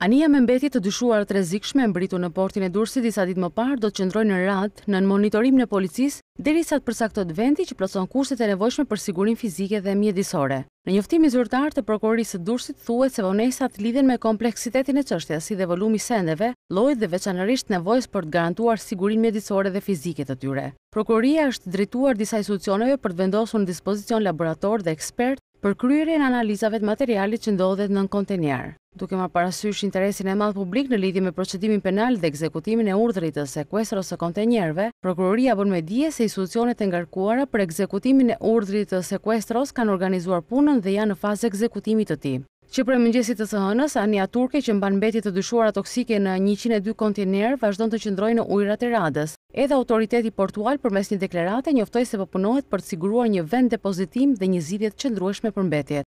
Anija me mbeti të dyshuar të rezikshme mbritu në portin e durë disa dit më parë do të qëndroj në ratë në në monitorim në policis dhe risat përsa këtë vendi që ploson kurset e nevojshme për sigurin fizike dhe mjedisore. Në njoftimi zyrtar të prokurorisë dursit thuhet se vonesat lidhen me kompleksitetin e çështjes si dhe volumi sendeve, llojit dhe veçanërisht nevojës për të garantuar sigurinë mjedisore dhe fizike të tyre. Prokuroria është drejtuar disa institucioneve për të vendosur në dispozicion laborator dhe ekspert për kryerjen e analizave të materialit që ndodhet në kontenjer duke ma parasysh interesin e madh publik në lidhje me procedimin penal dhe ekzekutimin e urdhrit të sekuestrës të kontenjerve, prokuroria bën me dije se institucionet e ngarkuara për ekzekutimin e urdhrit të sekuestrës kanë organizuar punën dhe janë në fazë ekzekutimit të tij. Që për mëngjesit të sëhënës, s Ania Turke që mban mbeti të dyshuara toksike në 102 kontener vazhdon të qëndrojë në ujrat e Radës. Edhe autoriteti portual përmes një deklarate njoftoi se po punohet për të siguruar një vend depozitim dhe një zgjidhje të qëndrueshme për mbetjet.